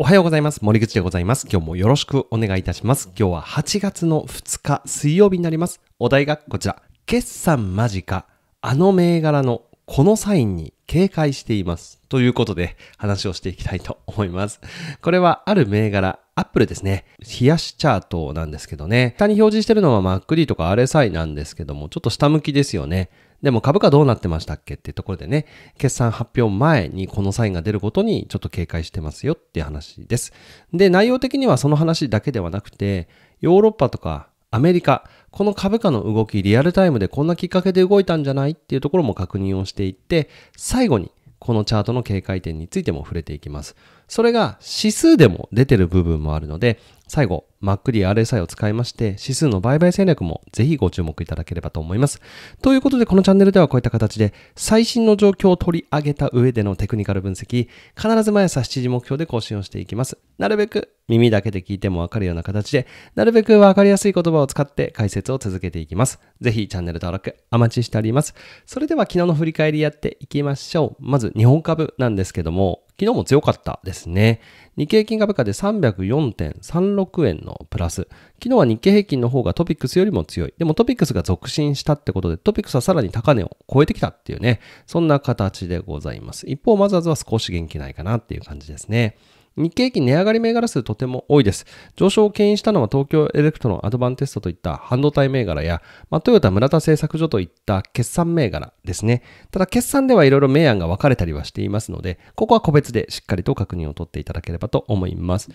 おはようございます。森口でございます。今日もよろしくお願いいたします。今日は8月の2日水曜日になります。お題がこちら。決算間近。あの銘柄のこのサインに警戒しています。ということで話をしていきたいと思います。これはある銘柄、アップルですね。冷やしチャートなんですけどね。下に表示してるのは MacD とか RSI なんですけども、ちょっと下向きですよね。でも株価どうなってましたっけっていうところでね、決算発表前にこのサインが出ることにちょっと警戒してますよっていう話です。で、内容的にはその話だけではなくて、ヨーロッパとかアメリカ、この株価の動き、リアルタイムでこんなきっかけで動いたんじゃないっていうところも確認をしていって、最後にこのチャートの警戒点についても触れていきます。それが指数でも出てる部分もあるので、最後、マックリ RSI を使いまして、指数の売買戦略もぜひご注目いただければと思います。ということで、このチャンネルではこういった形で、最新の状況を取り上げた上でのテクニカル分析、必ず毎朝7時目標で更新をしていきます。なるべく耳だけで聞いてもわかるような形で、なるべくわかりやすい言葉を使って解説を続けていきます。ぜひチャンネル登録お待ちしております。それでは昨日の振り返りやっていきましょう。まず日本株なんですけども、昨日も強かったですね。日経金株価で304.36円のプラス。昨日は日経平均の方がトピックスよりも強い。でもトピックスが続伸したってことで、トピックスはさらに高値を超えてきたっていうね、そんな形でございます。一方、マザーズは少し元気ないかなっていう感じですね。日経平均値上がり銘柄数とても多いです。上昇を牽引したのは東京エレクトのアドバンテストといった半導体銘柄や、まあ、トヨタ村田製作所といった決算銘柄ですね。ただ決算ではいろいろ明暗が分かれたりはしていますので、ここは個別でしっかりと確認を取っていただければと思います。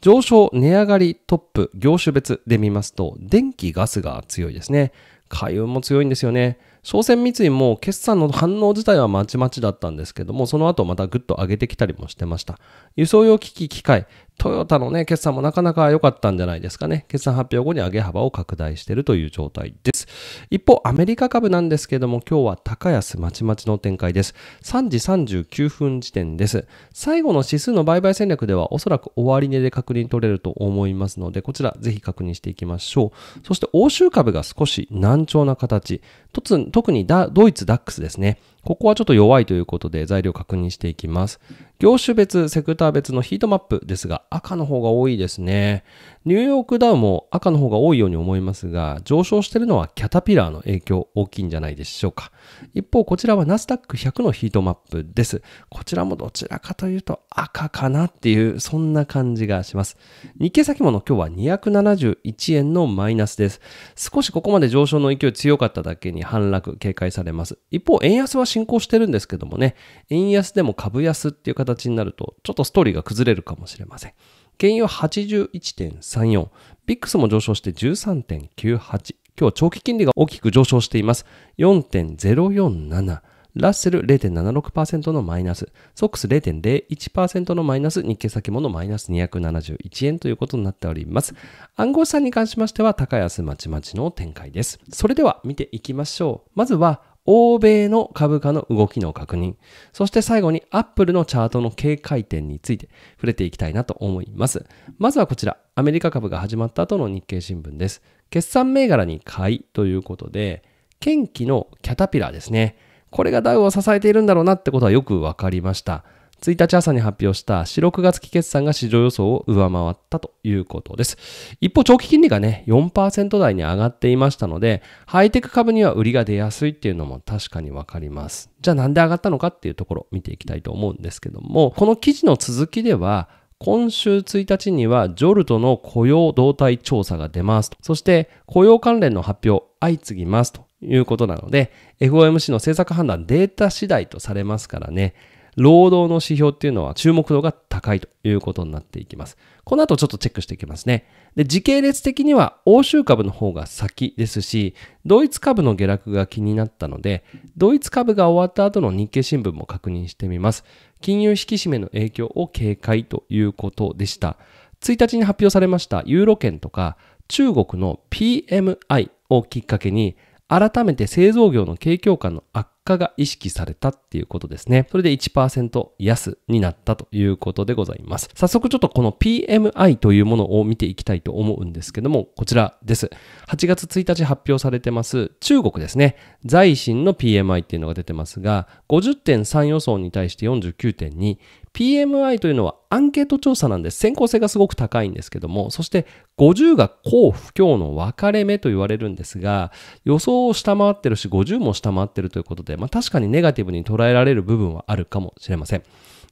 上昇、値上がり、トップ、業種別で見ますと、電気、ガスが強いですね。海運も強いんですよね。商船三井も決算の反応自体はまちまちだったんですけども、その後またぐっと上げてきたりもしてました。輸送用機器機械、トヨタのね、決算もなかなか良かったんじゃないですかね。決算発表後に上げ幅を拡大しているという状態です。一方、アメリカ株なんですけども、今日は高安まちまちの展開です。3時39分時点です。最後の指数の売買戦略では、おそらく終値で確認取れると思いますので、こちらぜひ確認していきましょう。そして、欧州株が少し難聴な形。特にドイツダックスですね。ここはちょっと弱いということで材料確認していきます。業種別、セクター別のヒートマップですが赤の方が多いですね。ニューヨークダウも赤の方が多いように思いますが上昇しているのはキャタピラーの影響大きいんじゃないでしょうか。一方こちらはナスダック100のヒートマップです。こちらもどちらかというと赤かなっていうそんな感じがします。日経先物今日は271円のマイナスです。少しここまで上昇の勢い強かっただけにに反落、警戒されます。一方、円安は進行してるんですけどもね、円安でも株安っていう形になると、ちょっとストーリーが崩れるかもしれません。原油は81.34、ビックスも上昇して13.98、今日は長期金利が大きく上昇しています。4.047。ラッセル0.76%のマイナス、ソックス0.01%のマイナス、日経先物マイナス271円ということになっております。暗号資産に関しましては高安まちまちの展開です。それでは見ていきましょう。まずは、欧米の株価の動きの確認。そして最後にアップルのチャートの警戒点について触れていきたいなと思います。まずはこちら、アメリカ株が始まった後の日経新聞です。決算銘柄に買いということで、近機のキャタピラーですね。これがダウを支えているんだろうなってことはよく分かりました。1日朝に発表した4、6月期決算が市場予想を上回ったということです。一方、長期金利がね、4%台に上がっていましたので、ハイテク株には売りが出やすいっていうのも確かにわかります。じゃあなんで上がったのかっていうところを見ていきたいと思うんですけども、この記事の続きでは、今週1日にはジョルトの雇用動態調査が出ますそして雇用関連の発表相次ぎますということなので、FOMC の政策判断データ次第とされますからね、労働の指標っていうのは注目度が高いということになっていきます。この後ちょっとチェックしていきますね。で、時系列的には欧州株の方が先ですし、ドイツ株の下落が気になったので、ドイツ株が終わった後の日経新聞も確認してみます。金融引き締めの影響を警戒ということでした。1日に発表されましたユーロ圏とか中国の PMI をきっかけに改めて製造業の景況感の悪化が意識されたっていうことですね。それで1%安になったということでございます。早速ちょっとこの PMI というものを見ていきたいと思うんですけども、こちらです。8月1日発表されてます中国ですね。財新の PMI っていうのが出てますが、50.3予想に対して49.2。PMI というのはアンケート調査なんで先行性がすごく高いんですけども、そして50が高不況の分かれ目と言われるんですが、予想を下回ってるし、50も下回ってるということで、で、まあ、確かにネガティブに捉えられる部分はあるかもしれません。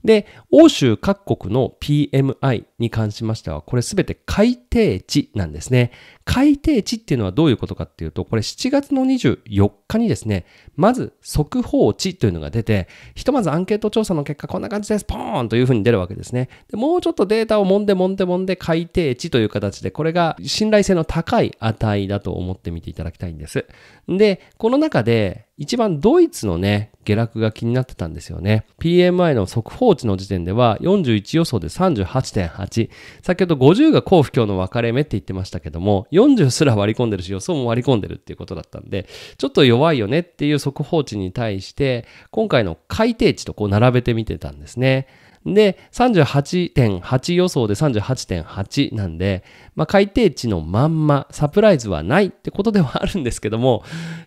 で、欧州各国の PMI に関しましては、これすべて改定値なんですね。改定値っていうのはどういうことかっていうと、これ7月の24日果にですね、まず速報値というのが出て、ひとまずアンケート調査の結果こんな感じです、ポーンというふうに出るわけですね。でもうちょっとデータを揉んで揉んで揉んで改定値という形で、これが信頼性の高い値だと思ってみていただきたいんです。で、この中で一番ドイツのね、下落が気になってたんですよね。PMI の速報値の時点では41予想で38.8。先ほど50が好不況の分かれ目って言ってましたけども、40すら割り込んでるし予想も割り込んでるっていうことだったんで、ちょっと弱いよねっていう速報値に対して、今回の改定値とこう並べてみてたんですね。で、38.8予想で38.8なんで、まあ、改定値のまんま、サプライズはないってことではあるんですけども、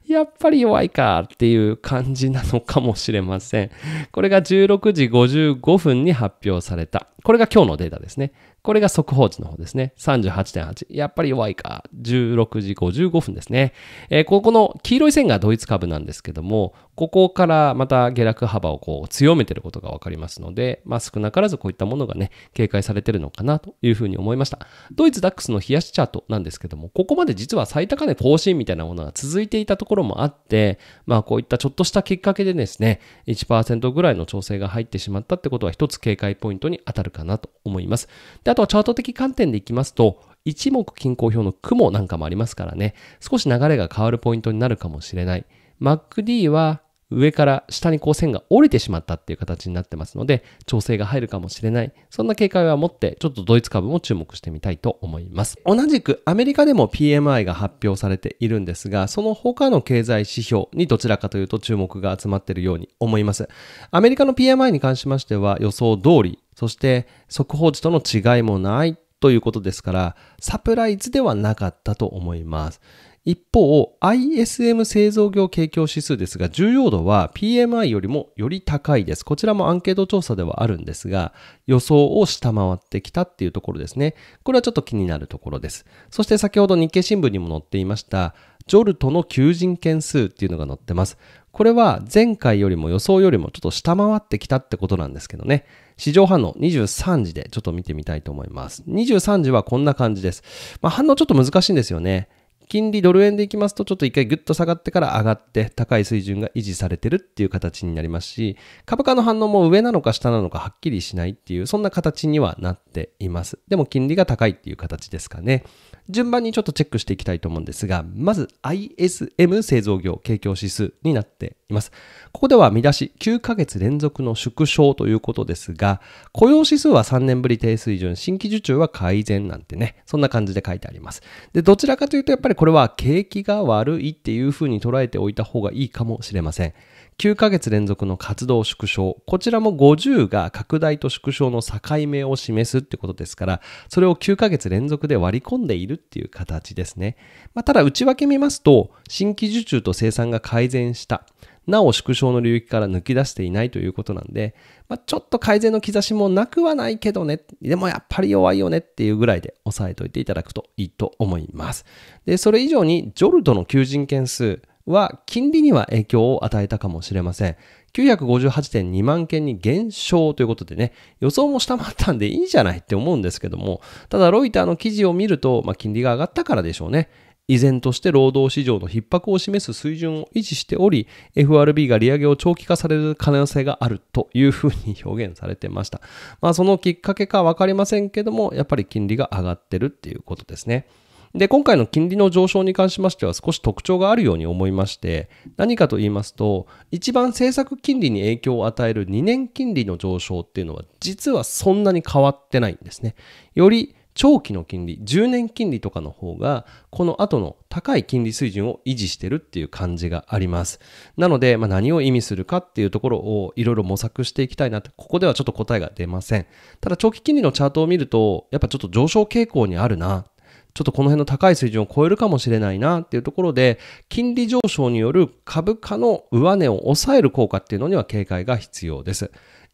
やっぱり弱いかっていう感じなのかもしれません。これが16時55分に発表された。これが今日のデータですね。これが速報値の方ですね。38.8。やっぱり弱いか。16時55分ですね。えー、ここの黄色い線がドイツ株なんですけども、ここからまた下落幅をこう強めてることがわかりますので、まあ少なからずこういったものがね、警戒されてるのかなというふうに思いました。ドイツダックスの冷やしチャートなんですけども、ここまで実は最高値更新みたいなものが続いていたところもあって、まあこういったちょっとしたきっかけでですね、1%ぐらいの調整が入ってしまったってことは一つ警戒ポイントに当たるかなと思います。であとはチャート的観点でいきますと、一目均衡表の雲なんかもありますからね、少し流れが変わるポイントになるかもしれない。MacD は上から下にこう線が降りてしまったっていう形になってますので、調整が入るかもしれない。そんな警戒は持って、ちょっとドイツ株も注目してみたいと思います。同じくアメリカでも PMI が発表されているんですが、その他の経済指標にどちらかというと注目が集まっているように思います。アメリカの PMI に関しましては予想通りそして速報値との違いもないということですから、サプライズではなかったと思います。一方、ISM 製造業景況指数ですが、重要度は PMI よりもより高いです。こちらもアンケート調査ではあるんですが、予想を下回ってきたっていうところですね。これはちょっと気になるところです。そして先ほど日経新聞にも載っていました、ジョルトの求人件数っていうのが載ってます。これは前回よりも予想よりもちょっと下回ってきたってことなんですけどね。市場反応23時でちょっと見てみたいと思います。23時はこんな感じです。まあ、反応ちょっと難しいんですよね。金利ドル円でいきますと、ちょっと一回ぐっと下がってから上がって、高い水準が維持されてるっていう形になりますし、株価の反応も上なのか下なのかはっきりしないっていう、そんな形にはなっています。でも金利が高いっていう形ですかね。順番にちょっとチェックしていきたいと思うんですが、まず ISM 製造業景況指数になっています。ここでは見出し9ヶ月連続の縮小ということですが、雇用指数は3年ぶり低水準、新規受注は改善なんてね、そんな感じで書いてあります。で、どちらかというとやっぱりこれは景気が悪いっていうふうに捉えておいた方がいいかもしれません。9ヶ月連続の活動縮小。こちらも50が拡大と縮小の境目を示すってことですから、それを9ヶ月連続で割り込んでいるっていう形ですね。まあ、ただ内訳見ますと、新規受注と生産が改善した。なお縮小の領域から抜き出していないということなんで、まあ、ちょっと改善の兆しもなくはないけどね、でもやっぱり弱いよねっていうぐらいで押さえておいていただくといいと思います。で、それ以上にジョルトの求人件数、は金利には影響を与えたかもしれません。958.2万件に減少ということでね、予想も下回ったんでいいじゃないって思うんですけども、ただロイターの記事を見ると、まあ、金利が上がったからでしょうね。依然として労働市場の逼迫を示す水準を維持しており、FRB が利上げを長期化される可能性があるというふうに表現されてました。まあそのきっかけかわかりませんけども、やっぱり金利が上がってるっていうことですね。で、今回の金利の上昇に関しましては少し特徴があるように思いまして、何かと言いますと、一番政策金利に影響を与える2年金利の上昇っていうのは、実はそんなに変わってないんですね。より長期の金利、10年金利とかの方が、この後の高い金利水準を維持してるっていう感じがあります。なので、まあ、何を意味するかっていうところをいろいろ模索していきたいなって、ここではちょっと答えが出ません。ただ、長期金利のチャートを見ると、やっぱちょっと上昇傾向にあるなちょっとこの辺の高い水準を超えるかもしれないなっていうところで、金利上昇による株価の上値を抑える効果っていうのには警戒が必要です。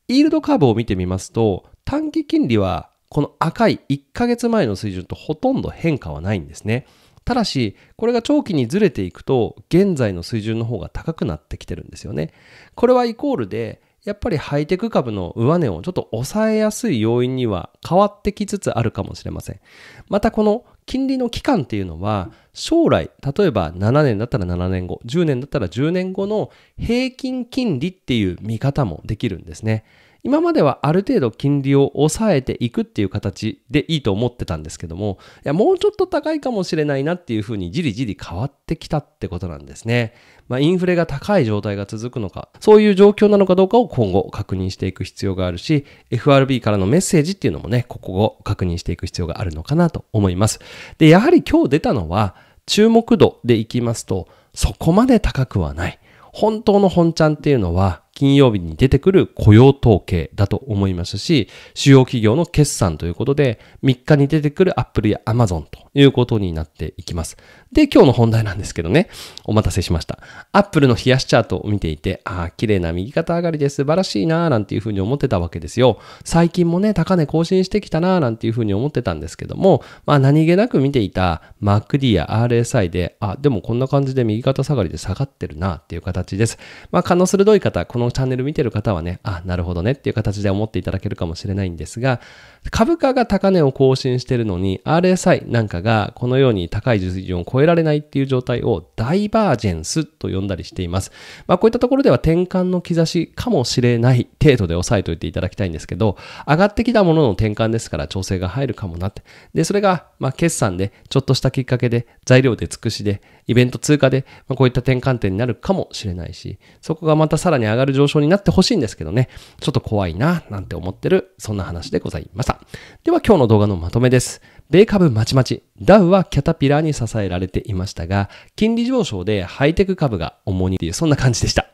イールドカーブを見てみますと、短期金利はこの赤い1ヶ月前の水準とほとんど変化はないんですね。ただし、これが長期にずれていくと、現在の水準の方が高くなってきてるんですよね。これはイコールで、やっぱりハイテク株の上値をちょっと抑えやすい要因には変わってきつつあるかもしれません。またこの金利の期間っていうのは将来例えば7年だったら7年後10年だったら10年後の平均金利っていう見方もできるんですね。今まではある程度金利を抑えていくっていう形でいいと思ってたんですけども、いや、もうちょっと高いかもしれないなっていうふうにじりじり変わってきたってことなんですね。まあ、インフレが高い状態が続くのか、そういう状況なのかどうかを今後確認していく必要があるし、FRB からのメッセージっていうのもね、ここを確認していく必要があるのかなと思います。で、やはり今日出たのは、注目度でいきますと、そこまで高くはない。本当の本ちゃんっていうのは、金曜日に出てくる雇用統計だと思いますし、主要企業の決算ということで、3日に出てくる Apple や Amazon ということになっていきます。で、今日の本題なんですけどね、お待たせしました。Apple の冷やしチャートを見ていて、ああ、綺麗な右肩上がりで素晴らしいなーなんていうふうに思ってたわけですよ。最近もね、高値更新してきたなーなんていうふうに思ってたんですけども、まあ何気なく見ていた MacD や RSI で、あ、でもこんな感じで右肩下がりで下がってるなっていう形です。まあ、可能鋭い方、このチャンネル見てる方はね、あ、なるほどねっていう形で思っていただけるかもしれないんですが、株価が高値を更新してるのに RSI なんかがこのように高い水準を超えられないっていう状態をダイバージェンスと呼んだりしています。まあこういったところでは転換の兆しかもしれない程度で押さえておいていただきたいんですけど、上がってきたものの転換ですから調整が入るかもなって。で、それがまあ決算でちょっとしたきっかけで材料で尽くしでイベント通過で、まこういった転換点になるかもしれないし、そこがまたさらに上がる上昇になってほしいんですけどね、ちょっと怖いななんて思ってる、そんな話でございました。。では今日の動画のまとめです。米株まちまち。ダウはキャタピラーに支えられていましたが、金利上昇でハイテク株が重荷っていう、そんな感じでした。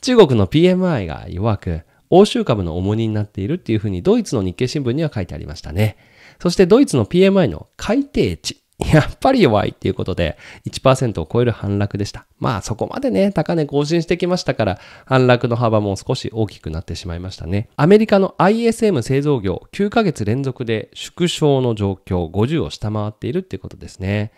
中国の PMI が弱く、欧州株の重荷になっているっていうふうにドイツの日経新聞には書いてありましたね。そしてドイツの PMI の改定値。やっぱり弱いっていうことで1%を超える反落でした。まあそこまでね、高値更新してきましたから、反落の幅も少し大きくなってしまいましたね。アメリカの ISM 製造業9ヶ月連続で縮小の状況50を下回っているっていうことですね。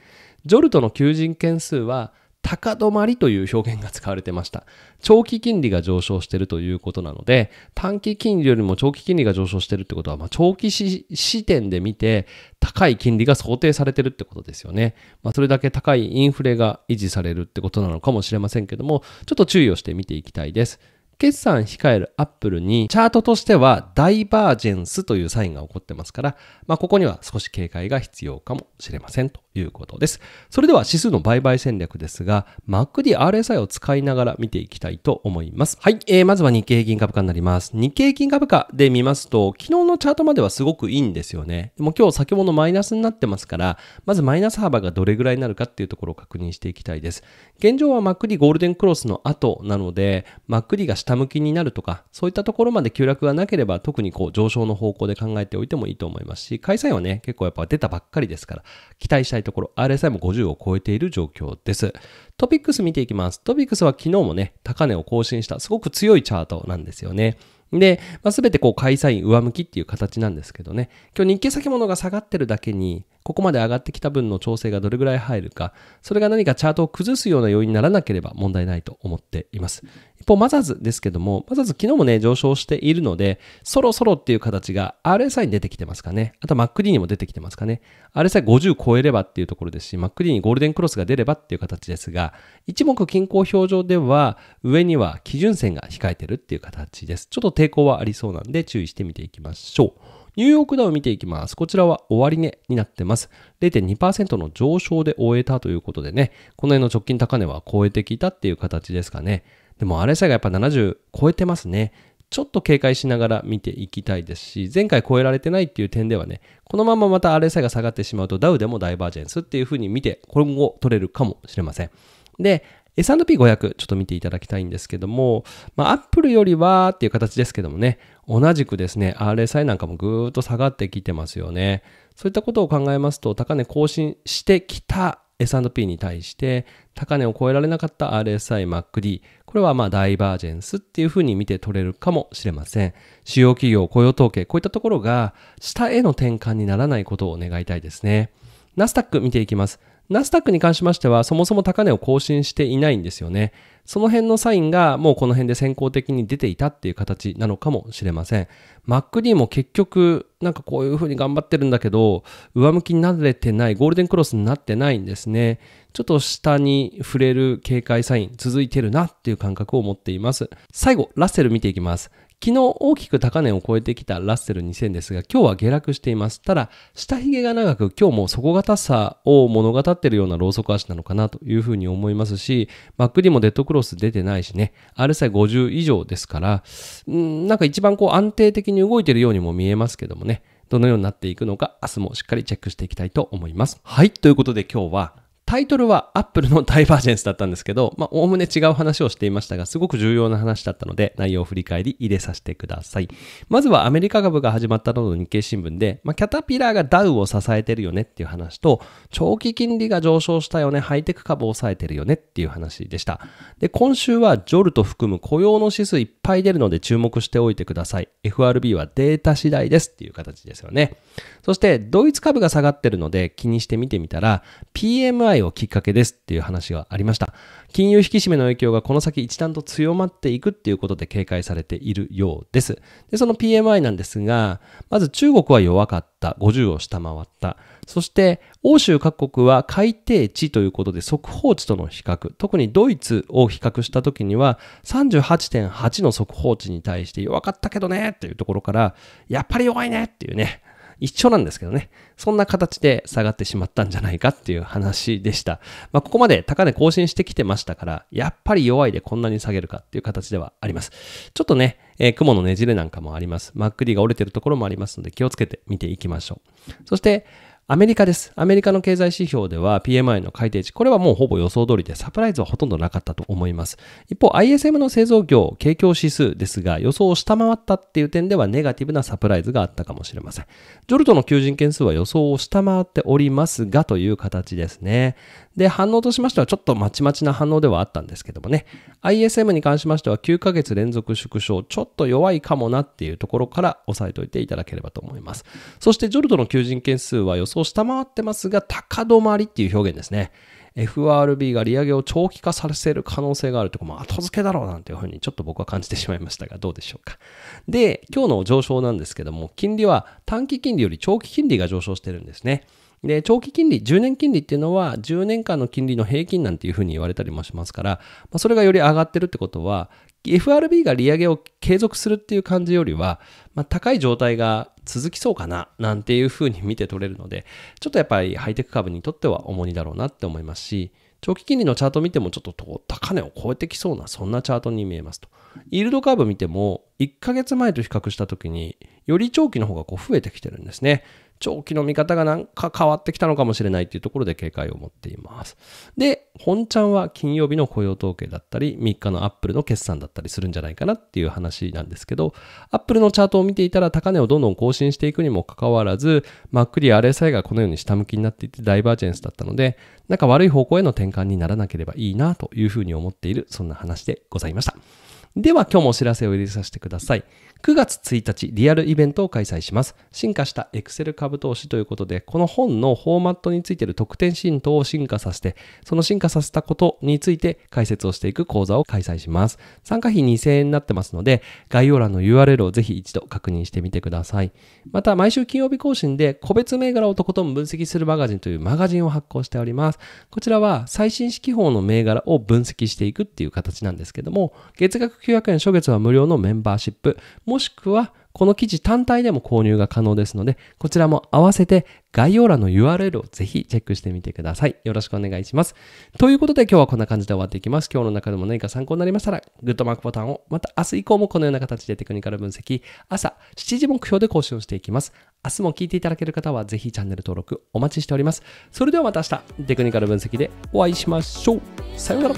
ジョルトの求人件数は高止まりという表現が使われてました。長期金利が上昇してるということなので、短期金利よりも長期金利が上昇してるってことは、まあ、長期視点で見て、高い金利が想定されてるってことですよね。まあ、それだけ高いインフレが維持されるってことなのかもしれませんけども、ちょっと注意をして見ていきたいです。決算控えるアップルにチャートとしてはダイバージェンスというサインが起こってますから、まあ、ここには少し警戒が必要かもしれませんということです。それでは指数の売買戦略ですが、MacD RSI を使いながら見ていきたいと思います。はい、えー、まずは日経平均株価になります。日経平均株価で見ますと、昨日のチャートまではすごくいいんですよね。でも今日先ほどマイナスになってますから、まずマイナス幅がどれぐらいになるかっていうところを確認していきたいです。現状は MacD ゴールデンクロスの後なので、MacD が下向きになるとか、そういったところまで急落がなければ、特にこう上昇の方向で考えておいてもいいと思いますし、開催はね、結構やっぱ出たばっかりですから、期待したいところ、RSI も50を超えている状況です。トピックス見ていきます。トピックスは昨日もね、高値を更新した、すごく強いチャートなんですよね。で、まあ、全てこう会社員上向きっていう形なんですけどね、今日日経先物が下がってるだけに、ここまで上がってきた分の調整がどれぐらい入るか、それが何かチャートを崩すような要因にならなければ問題ないと思っています。一方、マザーズですけども、マザーズ昨日もね、上昇しているので、そろそろっていう形が RSI に出てきてますかね。あと MacD にも出てきてますかね。RSI50 超えればっていうところですし、MacD にゴールデンクロスが出ればっていう形ですが、一目均衡表上では、上には基準線が控えてるっていう形です。ちょっと抵抗はありそうなんで注意して見ていきましょう。ニューヨークダウ見ていきます。こちらは終値になってます。0.2%の上昇で終えたということでね、この辺の直近高値は超えてきたっていう形ですかね。でも RSI がやっぱ70超えてますね。ちょっと警戒しながら見ていきたいですし、前回超えられてないっていう点ではね、このまままた RSI が下がってしまうとダウでもダイバージェンスっていう風に見て、今後取れるかもしれません。で、S&P500 ちょっと見ていただきたいんですけども、まあ、アップルよりはっていう形ですけどもね、同じくですね、RSI なんかもぐーっと下がってきてますよね。そういったことを考えますと、高値更新してきた S&P に対して、高値を超えられなかった RSI、MacD、これはまあダイバージェンスっていうふうに見て取れるかもしれません。主要企業、雇用統計、こういったところが下への転換にならないことを願いたいですね。ナスタック見ていきます。ナスダックに関しましては、そもそも高値を更新していないんですよね。その辺のサインがもうこの辺で先行的に出ていたっていう形なのかもしれません。MacD も結局、なんかこういうふうに頑張ってるんだけど、上向きになれてない、ゴールデンクロスになってないんですね。ちょっと下に触れる警戒サイン、続いてるなっていう感覚を持っています。最後、ラッセル見ていきます。昨日大きく高値を超えてきたラッセル2000ですが、今日は下落しています。ただ、下髭が長く、今日も底堅さを物語っているようなローソク足なのかなというふうに思いますし、バックにもデッドクロス出てないしね、RSI50 以上ですから、んなんか一番こう安定的に動いているようにも見えますけどもね、どのようになっていくのか、明日もしっかりチェックしていきたいと思います。はい、ということで今日は、タイトルは Apple のダイバージェンスだったんですけど、まあ、おおむね違う話をしていましたが、すごく重要な話だったので、内容を振り返り入れさせてください。まずはアメリカ株が始まったのの日経新聞で、まあ、キャタピラーがダウを支えてるよねっていう話と、長期金利が上昇したよね、ハイテク株を抑えてるよねっていう話でした。で、今週はジョルと含む雇用の指数いっぱい出るので注目しておいてください。FRB はデータ次第ですっていう形ですよね。そして、ドイツ株が下がってるので気にして見てみたら、PMI をきっかけですっていう話がありました。金融引き締めの影響がこの先一段と強まっていくっていうことで警戒されているようです。で、その PMI なんですが、まず中国は弱かった。50を下回った。そして、欧州各国は改定値ということで速報値との比較。特にドイツを比較した時には38.8の速報値に対して弱かったけどねっていうところから、やっぱり弱いねっていうね。一緒なんですけどね。そんな形で下がってしまったんじゃないかっていう話でした。まあ、ここまで高値更新してきてましたから、やっぱり弱いでこんなに下げるかっていう形ではあります。ちょっとね、えー、雲のねじれなんかもあります。m a c D が折れてるところもありますので、気をつけて見ていきましょう。そして、アメリカです。アメリカの経済指標では PMI の改定値、これはもうほぼ予想通りでサプライズはほとんどなかったと思います。一方、ISM の製造業景況指数ですが予想を下回ったっていう点ではネガティブなサプライズがあったかもしれません。ジョルトの求人件数は予想を下回っておりますがという形ですね。で、反応としましてはちょっとまちまちな反応ではあったんですけどもね。ISM に関しましては9ヶ月連続縮小、ちょっと弱いかもなっていうところから押さえておいていただければと思います。そしてジョルトの求人件数は予想ス下回ってますが、高止まりっていう表現ですね。FRB が利上げを長期化させる可能性があるとか、まあ、後付けだろうなんていうふうにちょっと僕は感じてしまいましたが、どうでしょうか。で、今日の上昇なんですけども、金利は短期金利より長期金利が上昇してるんですね。で、長期金利、10年金利っていうのは、10年間の金利の平均なんていうふうに言われたりもしますから、まあ、それがより上がってるってことは、FRB が利上げを継続するっていう感じよりは、まあ、高い状態が続きそうかななんていうふうに見て取れるので、ちょっとやっぱりハイテク株にとっては重荷だろうなって思いますし、長期金利のチャート見てもちょっと高値を超えてきそうな、そんなチャートに見えますと。イールドカーブ見ても、1ヶ月前と比較した時に、より長期の方がこう増えてきてるんですね。長期の見方がなんか変わってきたのかもしれないというところで警戒を持っています。で、本ちゃんは金曜日の雇用統計だったり、3日のアップルの決算だったりするんじゃないかなっていう話なんですけど、アップルのチャートを見ていたら高値をどんどん更新していくにもかかわらず、まっクリ RSI がこのように下向きになっていてダイバージェンスだったので、なんか悪い方向への転換にならなければいいなというふうに思っている、そんな話でございました。では今日もお知らせを入れさせてください。9月1日、リアルイベントを開催します。進化した Excel 株投資ということで、この本のフォーマットについている特典シーを進化させて、その進化させたことについて解説をしていく講座を開催します。参加費2000円になってますので、概要欄の URL をぜひ一度確認してみてください。また、毎週金曜日更新で、個別銘柄をとことん分析するマガジンというマガジンを発行しております。こちらは最新式法の銘柄を分析していくっていう形なんですけども、月額900円初月は無料のメンバーシップ、もしくはこの記事単体でも購入が可能ですので、こちらも合わせて概要欄の URL をぜひチェックしてみてください。よろしくお願いします。ということで今日はこんな感じで終わっていきます。今日の中でも何か参考になりましたら、グッドマークボタンを、また明日以降もこのような形でテクニカル分析、朝7時目標で更新をしていきます。明日も聞いていただける方はぜひチャンネル登録お待ちしております。それではまた明日、テクニカル分析でお会いしましょう。さようなら。